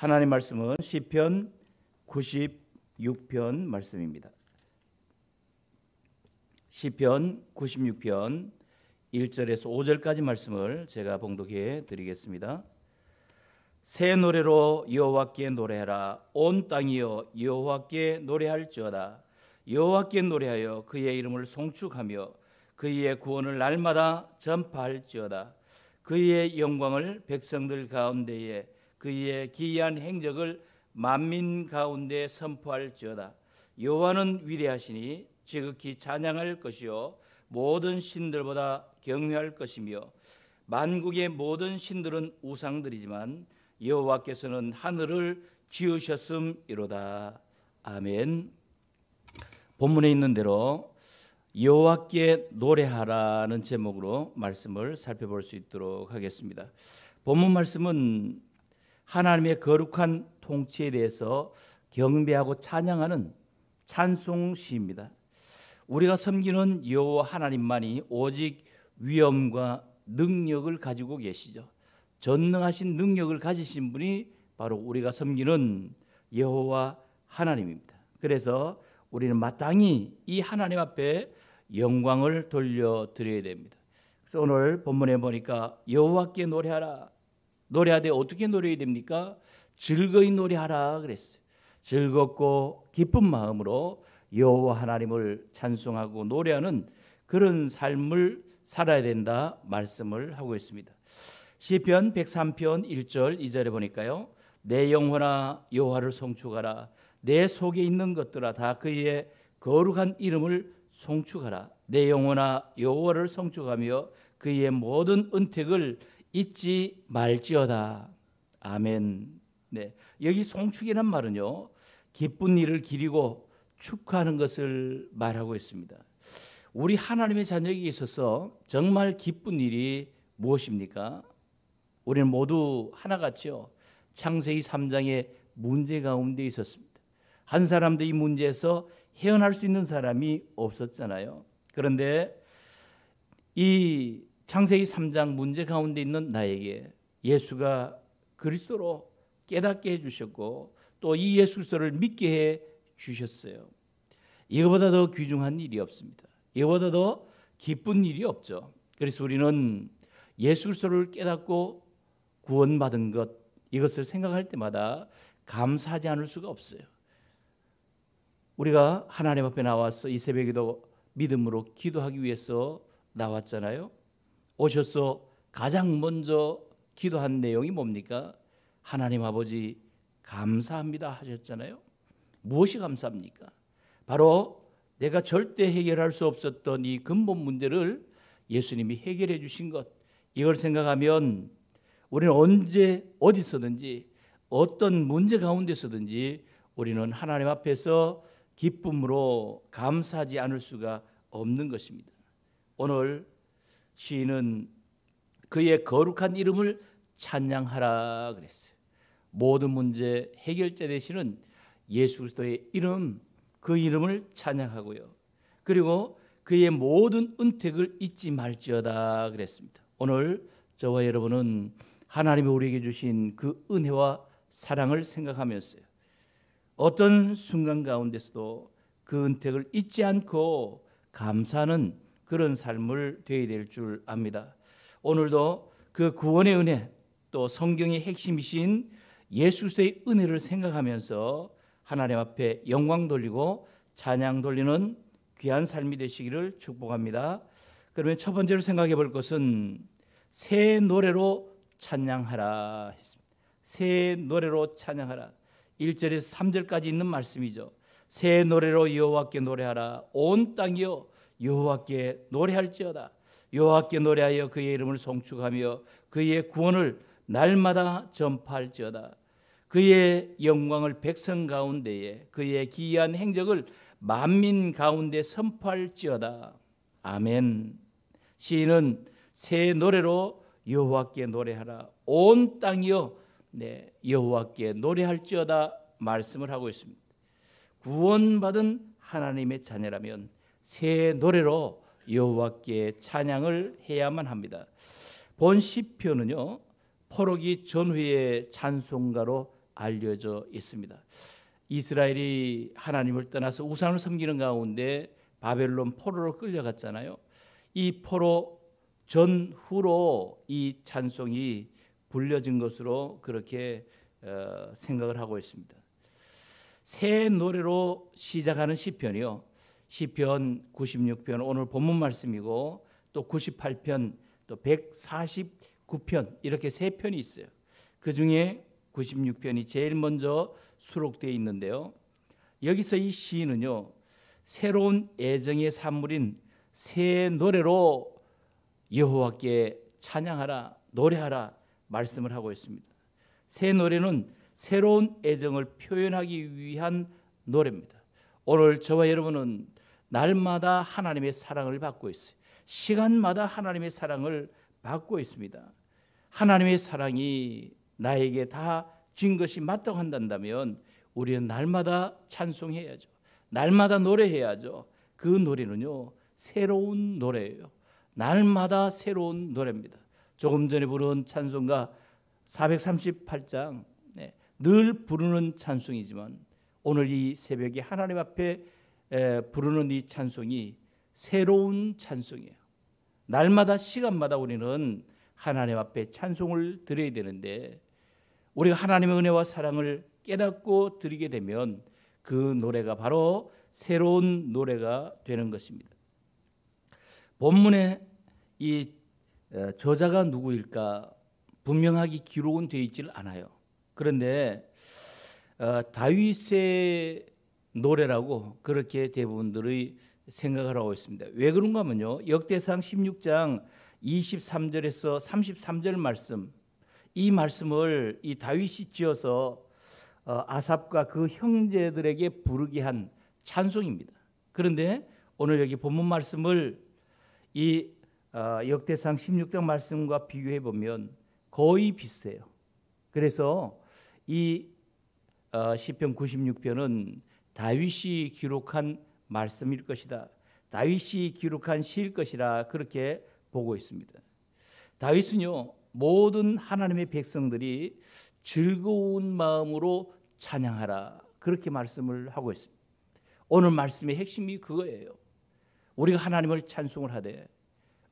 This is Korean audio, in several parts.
하나님 말씀은 시편 96편 말씀입니다. 시편 96편 1절에서 5절까지 말씀을 제가 봉독해 드리겠습니다. 새 노래로 여호와께 노래하라 온 땅이여 여호와께 노래할지어다 여호와께 노래하여 그의 이름을 송축하며 그의 구원을 날마다 전파할지어다 그의 영광을 백성들 가운데에 그의 기이한 행적을 만민 가운데 선포할지어다. 여호와는 위대하시니 지극히 찬양할 것이요 모든 신들보다 경외할 것이며 만국의 모든 신들은 우상들이지만 여호와께서는 하늘을 지으셨음이로다. 아멘. 본문에 있는 대로 여호와께 노래하라는 제목으로 말씀을 살펴볼 수 있도록 하겠습니다. 본문 말씀은 하나님의 거룩한 통치에 대해서 경배하고 찬양하는 찬송 시입니다. 우리가 섬기는 여호와 하나님만이 오직 위엄과 능력을 가지고 계시죠. 전능하신 능력을 가지신 분이 바로 우리가 섬기는 여호와 하나님입니다. 그래서 우리는 마땅히 이 하나님 앞에 영광을 돌려 드려야 됩니다. 그래서 오늘 본문에 보니까 여호와께 노래하라 노래하되 어떻게 노래해야 됩니까? 즐거이 노래하라 그랬어요. 즐겁고 기쁜 마음으로 여호와 하나님을 찬송하고 노래하는 그런 삶을 살아야 된다 말씀을 하고 있습니다. 시편 103편 1절 2절에 보니까요. 내 영혼아 여호와를 송축하라. 내 속에 있는 것들아 다 그의 거룩한 이름을 송축하라. 내 영혼아 여호와를 송축하며 그의 모든 은택을 잊지 말지어다. 아멘. 네. 여기 송축이란 말은요. 기쁜 일을 기리고 축하하는 것을 말하고 있습니다. 우리 하나님의 자녀에게 있어서 정말 기쁜 일이 무엇입니까? 우리는 모두 하나같이요. 창세기 3장의 문제 가운데 있었습니다. 한 사람도 이 문제에서 헤어날 수 있는 사람이 없었잖아요. 그런데 이 창세기 3장 문제 가운데 있는 나에게 예수가 그리스도로 깨닫게 해 주셨고 또 이 예수 그리스도를 믿게 해 주셨어요. 이거보다 더 귀중한 일이 없습니다. 이거보다 더 기쁜 일이 없죠. 그래서 우리는 예수 그리스도를 깨닫고 구원받은 것 이것을 생각할 때마다 감사하지 않을 수가 없어요. 우리가 하나님 앞에 나와서 이 새벽에도 믿음으로 기도하기 위해서 나왔잖아요. 오셔서 가장 먼저 기도한 내용이 뭡니까? 하나님 아버지 감사합니다 하셨잖아요. 무엇이 감사합니까? 바로 내가 절대 해결할 수 없었던 이 근본 문제를 예수님이 해결해 주신 것. 이걸 생각하면 우리는 언제 어디서든지 어떤 문제 가운데서든지 우리는 하나님 앞에서 기쁨으로 감사하지 않을 수가 없는 것입니다. 오늘 시인은 그의 거룩한 이름을 찬양하라 그랬어요. 모든 문제 해결자 되시는 예수 그리스도의 이름 그 이름을 찬양하고요. 그리고 그의 모든 은택을 잊지 말지어다 그랬습니다. 오늘 저와 여러분은 하나님이 우리에게 주신 그 은혜와 사랑을 생각하면서요. 어떤 순간 가운데서도 그 은택을 잊지 않고 감사는 그런 삶을 되어야 될 줄 압니다. 오늘도 그 구원의 은혜 또 성경의 핵심이신 예수의 은혜를 생각하면서 하나님 앞에 영광 돌리고 찬양 돌리는 귀한 삶이 되시기를 축복합니다. 그러면 첫 번째로 생각해 볼 것은 새 노래로 찬양하라 했습니다. 새 노래로 찬양하라. 1절에서 3절까지 있는 말씀이죠. 새 노래로 여호와께 노래하라. 온 땅이여 여호와께 노래할지어다 여호와께 노래하여 그의 이름을 송축하며 그의 구원을 날마다 전파할지어다 그의 영광을 백성 가운데에 그의 기이한 행적을 만민 가운데 선포할지어다 아멘 시인은 새 노래로 여호와께 노래하라 온 땅이여 네, 여호와께 노래할지어다 말씀을 하고 있습니다 구원받은 하나님의 자녀라면 새 노래로 여호와께 찬양을 해야만 합니다. 본 시편은요 포로기 전후의 찬송가로 알려져 있습니다. 이스라엘이 하나님을 떠나서 우상을 섬기는 가운데 바벨론 포로로 끌려갔잖아요. 이 포로 전후로 이 찬송이 불려진 것으로 그렇게 어, 생각을 하고 있습니다. 새 노래로 시작하는 시편이요. 시편 96편 오늘 본문 말씀이고 또 98편 또 149편 이렇게 세 편이 있어요. 그 중에 96편이 제일 먼저 수록되어 있는데요. 여기서 이 시인은요. 새로운 애정의 산물인 새 노래로 여호와께 찬양하라 노래하라 말씀을 하고 있습니다. 새 노래는 새로운 애정을 표현하기 위한 노래입니다. 오늘 저와 여러분은 날마다 하나님의 사랑을 받고 있어요. 시간마다 하나님의 사랑을 받고 있습니다. 하나님의 사랑이 나에게 다 준 것이 마땅한다면 우리는 날마다 찬송해야죠. 날마다 노래해야죠. 그 노래는요. 새로운 노래예요. 날마다 새로운 노래입니다. 조금 전에 부른 찬송가 438장 네, 늘 부르는 찬송이지만 오늘 이 새벽에 하나님 앞에 부르는 이 찬송이 새로운 찬송이에요. 날마다 시간마다 우리는 하나님 앞에 찬송을 드려야 되는데 우리가 하나님의 은혜와 사랑을 깨닫고 드리게 되면 그 노래가 바로 새로운 노래가 되는 것입니다. 본문에 이 저자가 누구일까 분명하게 기록은 되어 있질 않아요. 그런데 어, 다윗의 노래라고 그렇게 대부분들의 생각을 하고 있습니다. 왜 그런가 하면요. 역대상 16장 23절에서 33절 말씀 이 말씀을 이 다윗이 지어서 어, 아삽과 그 형제들에게 부르게 한 찬송입니다. 그런데 오늘 여기 본문 말씀을 이 어, 역대상 16장 말씀과 비교해 보면 거의 비슷해요. 그래서 이 어, 시편 96편은 다윗이 기록한 말씀일 것이다. 다윗이 기록한 시일 것이라 그렇게 보고 있습니다. 다윗은요 모든 하나님의 백성들이 즐거운 마음으로 찬양하라 그렇게 말씀을 하고 있습니다. 오늘 말씀의 핵심이 그거예요. 우리가 하나님을 찬송을 하되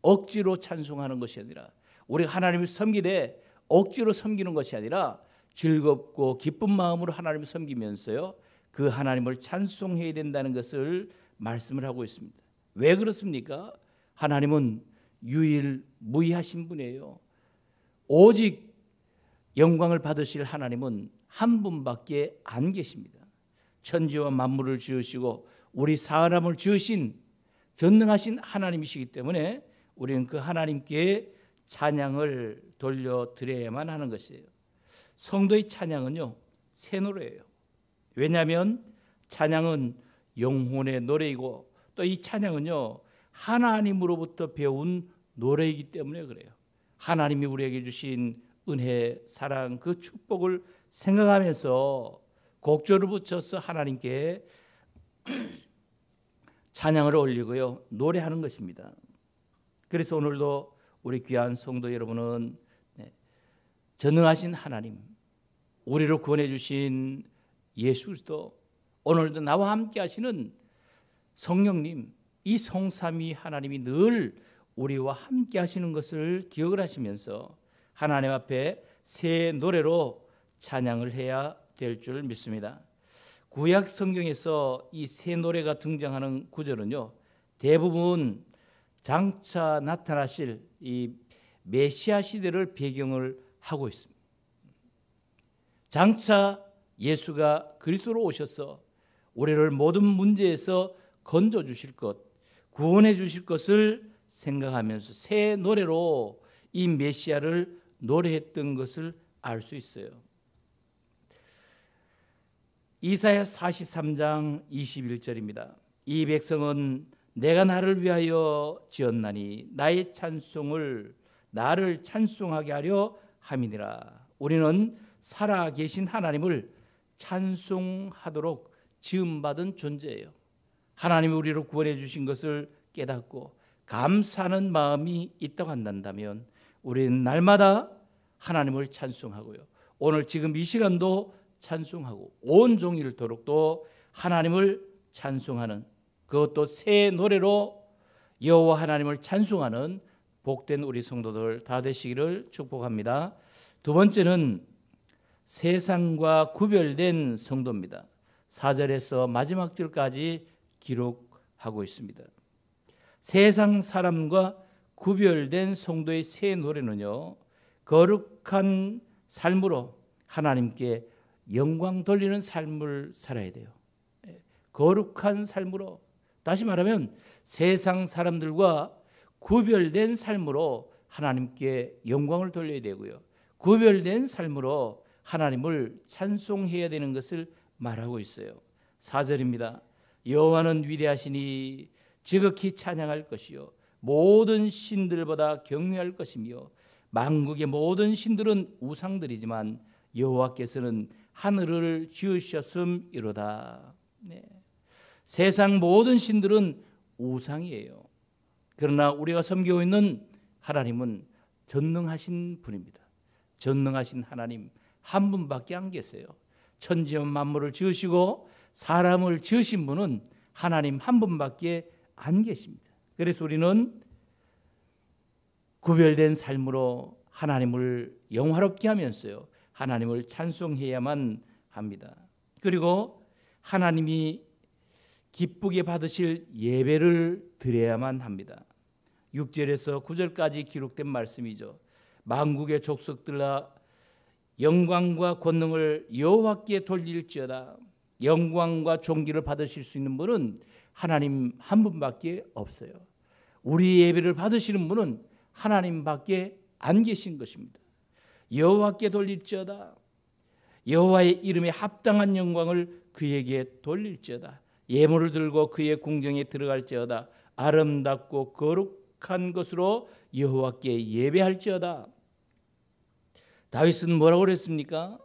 억지로 찬송하는 것이 아니라 우리가 하나님을 섬기되 억지로 섬기는 것이 아니라 즐겁고 기쁜 마음으로 하나님을 섬기면서요 그 하나님을 찬송해야 된다는 것을 말씀을 하고 있습니다. 왜 그렇습니까? 하나님은 유일무이하신 분이에요. 오직 영광을 받으실 하나님은 한 분밖에 안 계십니다. 천지와 만물을 지으시고 우리 사람을 지으신 전능하신 하나님이시기 때문에 우리는 그 하나님께 찬양을 돌려드려야만 하는 것이에요. 성도의 찬양은요 새 노래예요. 왜냐하면 찬양은 영혼의 노래이고 또 이 찬양은요 하나님으로부터 배운 노래이기 때문에 그래요. 하나님이 우리에게 주신 은혜, 사랑, 그 축복을 생각하면서 곡조를 붙여서 하나님께 찬양을 올리고요 노래하는 것입니다. 그래서 오늘도 우리 귀한 성도 여러분은 네, 전능하신 하나님, 우리를 구원해 주신 예수 그리스도 오늘도 나와 함께 하시는 성령님 이 성삼위 하나님이 늘 우리와 함께 하시는 것을 기억을 하시면서 하나님 앞에 새 노래로 찬양을 해야 될 줄 믿습니다. 구약 성경에서 이 새 노래가 등장하는 구절은요. 대부분 장차 나타나실 이 메시아 시대를 배경을 하고 있습니다. 장차 예수가 그리스도로 오셔서 우리를 모든 문제에서 건져 주실 것, 구원해 주실 것을 생각하면서 새 노래로 이 메시아를 노래했던 것을 알 수 있어요. 이사야 43장 21절입니다. 이 백성은 내가 나를 위하여 지었나니 나의 찬송을 나를 찬송하게 하려 함이니라. 우리는 살아 계신 하나님을 찬송하도록 지음받은 존재예요. 하나님이 우리를 구원해 주신 것을 깨닫고 감사하는 마음이 있다고 한다면 우리는 날마다 하나님을 찬송하고요. 오늘 지금 이 시간도 찬송하고 온 종일 도록도 하나님을 찬송하는 그것도 새 노래로 여호와 하나님을 찬송하는 복된 우리 성도들 다 되시기를 축복합니다. 두 번째는 세상과 구별된 성도입니다. 4절에서 마지막 절까지 기록하고 있습니다. 세상 사람과 구별된 성도의 새 노래는요. 거룩한 삶으로 하나님께 영광 돌리는 삶을 살아야 돼요. 예, 거룩한 삶으로 다시 말하면 세상 사람들과 구별된 삶으로 하나님께 영광을 돌려야 되고요. 구별된 삶으로 하나님을 찬송해야 되는 것을 말하고 있어요. 4절입니다. 여호와는 위대하시니 지극히 찬양할 것이요 모든 신들보다 경외할 것이며 만국의 모든 신들은 우상들이지만 여호와께서는 하늘을 지으셨음이로다. 네. 세상 모든 신들은 우상이에요. 그러나 우리가 섬기고 있는 하나님은 전능하신 분입니다. 전능하신 하나님, 한 분밖에 안 계세요. 천지와 만물을 지으시고 사람을 지으신 분은 하나님 한 분밖에 안 계십니다. 그래서 우리는 구별된 삶으로 하나님을 영화롭게 하면서요. 하나님을 찬송해야만 합니다. 그리고 하나님이 기쁘게 받으실 예배를 드려야만 합니다. 6절에서 9절까지 기록된 말씀이죠. 만국의 족속들라 영광과 권능을 여호와께 돌릴지어다. 영광과 존귀를 받으실 수 있는 분은 하나님 한 분밖에 없어요. 우리 예배를 받으시는 분은 하나님밖에 안 계신 것입니다. 여호와께 돌릴지어다. 여호와의 이름에 합당한 영광을 그에게 돌릴지어다. 예물을 들고 그의 궁정에 들어갈지어다. 아름답고 거룩한 것으로 여호와께 예배할지어다. 다윗은 뭐라고 그랬습니까?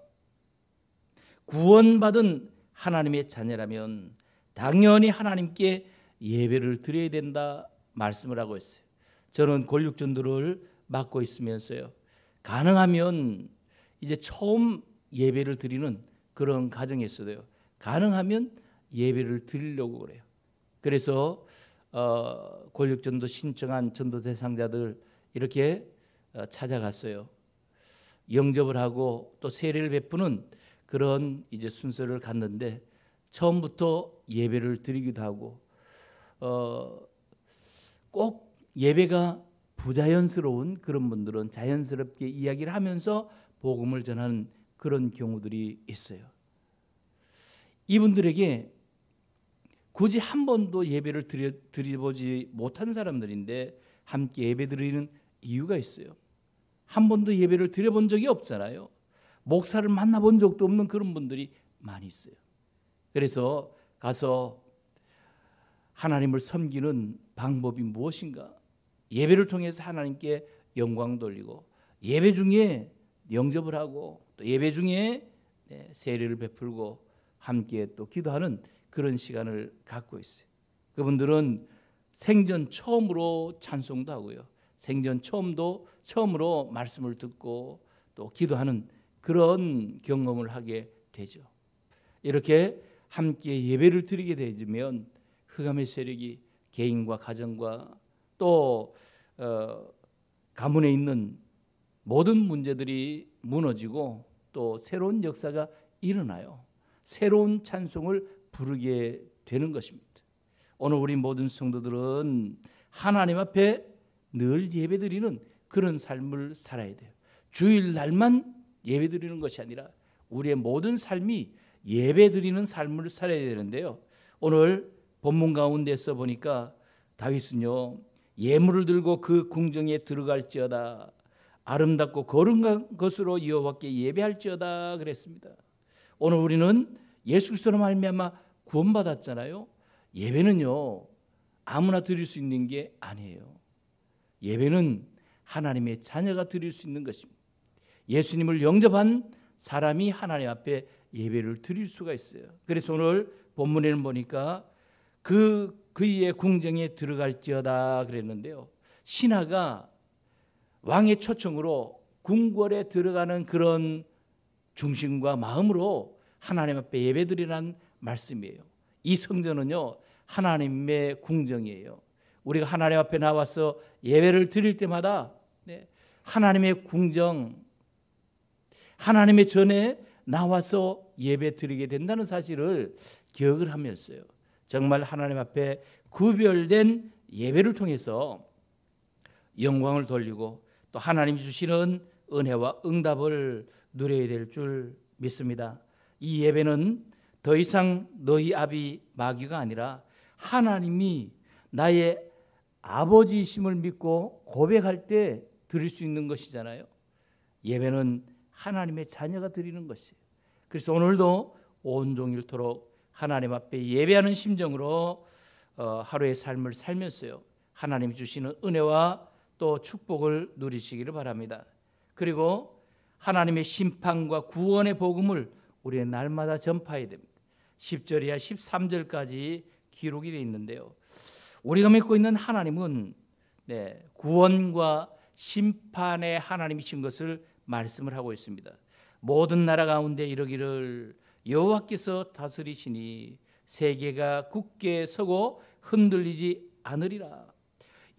구원받은 하나님의 자녀라면 당연히 하나님께 예배를 드려야 된다 말씀을 하고 있어요. 저는 권력전도를 맡고 있으면서요. 가능하면 이제 처음 예배를 드리는 그런 가정에서도요. 가능하면 예배를 드리려고 그래요. 그래서 어, 권력전도 신청한 전도 대상자들 이렇게 어, 찾아갔어요. 영접을 하고 또 세례를 베푸는 그런 이제 순서를 갔는데 처음부터 예배를 드리기도 하고 어, 꼭 예배가 부자연스러운 그런 분들은 자연스럽게 이야기를 하면서 복음을 전하는 그런 경우들이 있어요. 이분들에게 굳이 한 번도 예배를 드려, 드려보지 못한 사람들인데 함께 예배 드리는 이유가 있어요. 한 번도 예배를 드려본 적이 없잖아요. 목사를 만나본 적도 없는 그런 분들이 많이 있어요. 그래서 가서 하나님을 섬기는 방법이 무엇인가? 예배를 통해서 하나님께 영광 돌리고 예배 중에 영접을 하고 또 예배 중에 네, 세례를 베풀고 함께 또 기도하는 그런 시간을 갖고 있어요. 그분들은 생전 처음으로 찬송도 하고요. 생전 처음도 처음으로 말씀을 듣고 또 기도하는 그런 경험을 하게 되죠. 이렇게 함께 예배를 드리게 되면 흑암의 세력이 개인과 가정과 또 어, 가문에 있는 모든 문제들이 무너지고 또 새로운 역사가 일어나요. 새로운 찬송을 부르게 되는 것입니다. 오늘 우리 모든 성도들은 하나님 앞에 늘 예배드리는 그런 삶을 살아야 돼요. 주일날만 예배드리는 것이 아니라 우리의 모든 삶이 예배드리는 삶을 살아야 되는데요. 오늘 본문 가운데서 보니까 다윗은요. 예물을 들고 그 궁정에 들어갈지어다 아름답고 거룩한 것으로 여호와께 예배할지어다 그랬습니다. 오늘 우리는 예수 그리스도로 말미암아 구원받았잖아요. 예배는요. 아무나 드릴 수 있는 게 아니에요. 예배는 하나님의 자녀가 드릴 수 있는 것입니다. 예수님을 영접한 사람이 하나님 앞에 예배를 드릴 수가 있어요. 그래서 오늘 본문에는 보니까 그 그의 궁정에 들어갈지어다 그랬는데요. 신하가 왕의 초청으로 궁궐에 들어가는 그런 중심과 마음으로 하나님 앞에 예배드리란 말씀이에요. 이 성전은요 하나님의 궁정이에요. 우리가 하나님 앞에 나와서 예배를 드릴 때마다 네, 하나님의 궁정, 하나님의 전에 나와서 예배 드리게 된다는 사실을 기억을 하면서요. 정말 하나님 앞에 구별된 예배를 통해서 영광을 돌리고 또 하나님이 주시는 은혜와 응답을 누려야 될 줄 믿습니다. 이 예배는 더 이상 너희 아비 마귀가 아니라 하나님이 나의 아버지이심을 믿고 고백할 때 드릴 수 있는 것이잖아요. 예배는 하나님의 자녀가 드리는 것이에요. 그래서 오늘도 온종일토록 하나님 앞에 예배하는 심정으로 어, 하루의 삶을 살면서요. 하나님 주시는 은혜와 또 축복을 누리시기를 바랍니다. 그리고 하나님의 심판과 구원의 복음을 우리의 날마다 전파해야 됩니다. 10절이야 13절까지 기록이 되어 있는데요. 우리가 믿고 있는 하나님은 네, 구원과 심판의 하나님이신 것을 말씀을 하고 있습니다. 모든 나라 가운데 이르기를 여호와께서 다스리시니 세계가 굳게 서고 흔들리지 않으리라.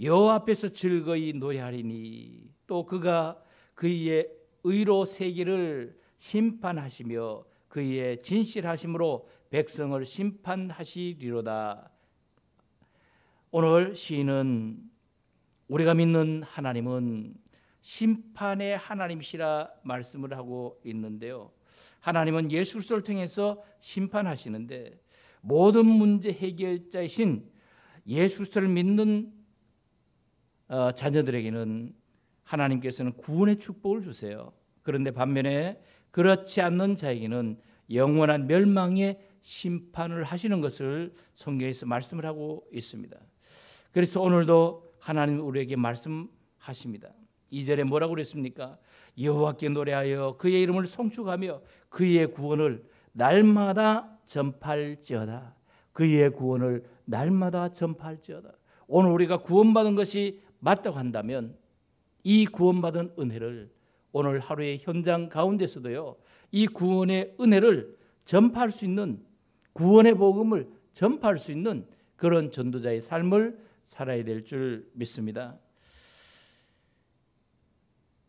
여호와 앞에서 즐거이 노래하리니 또 그가 그의 의로 세계를 심판하시며 그의 진실하심으로 백성을 심판하시리로다. 오늘 시인은 우리가 믿는 하나님은 심판의 하나님이시라 말씀을 하고 있는데요. 하나님은 예수 그리스도를 통해서 심판하시는데 모든 문제 해결자이신 예수 그리스도를 믿는 어, 자녀들에게는 하나님께서는 구원의 축복을 주세요. 그런데 반면에 그렇지 않는 자에게는 영원한 멸망의 심판을 하시는 것을 성경에서 말씀을 하고 있습니다. 그래서 오늘도 하나님 우리에게 말씀하십니다. 2절에 뭐라고 그랬습니까? 여호와께 노래하여 그의 이름을 송축하며 그의 구원을 날마다 전파지어다 그의 구원을 날마다 전파지어다 오늘 우리가 구원받은 것이 맞다고 한다면 이 구원받은 은혜를 오늘 하루의 현장 가운데서도요. 이 구원의 은혜를 전파할 수 있는 구원의 복음을 전파할 수 있는 그런 전도자의 삶을 살아야 될 줄 믿습니다.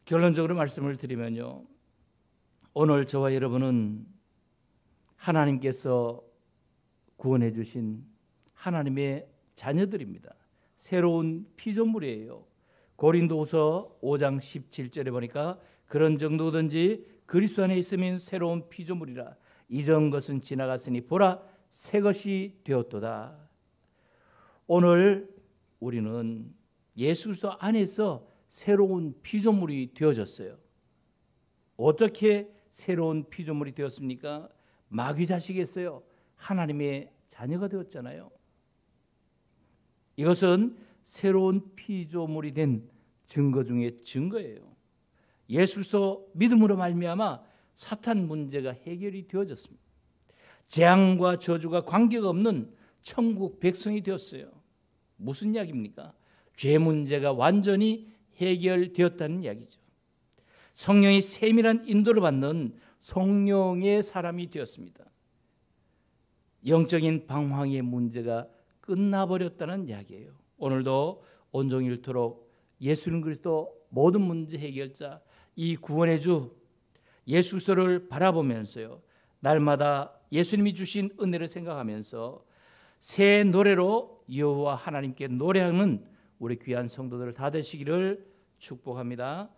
결론적으로 말씀을 드리면요. 오늘 저와 여러분은 하나님께서 구원해 주신 하나님의 자녀들입니다. 새로운 피조물이에요. 고린도후서 5장 17절에 보니까 그런 정도든지 그리스도 안에 있으면 새로운 피조물이라 이전 것은 지나갔으니 보라 새 것이 되었도다. 오늘 우리는 예수 그리스도 안에서 새로운 피조물이 되어졌어요. 어떻게 새로운 피조물이 되었습니까? 마귀 자식이었어요. 하나님의 자녀가 되었잖아요. 이것은 새로운 피조물이 된 증거 중의 증거예요. 예수 그리스도 믿음으로 말미암아 사탄 문제가 해결이 되어졌습니다. 재앙과 저주가 관계가 없는 천국 백성이 되었어요. 무슨 이야기입니까? 죄 문제가 완전히 해결되었다는 이야기죠. 성령의 세밀한 인도를 받는 성령의 사람이 되었습니다. 영적인 방황의 문제가 끝나버렸다는 이야기예요. 오늘도 온종일토록 예수는 그리스도 모든 문제 해결자 이 구원의 주 예수서를 바라보면서요. 날마다 예수님이 주신 은혜를 생각하면서 새 노래로 여호와 하나님께 노래하는 우리 귀한 성도들을 다 되시기를 축복합니다.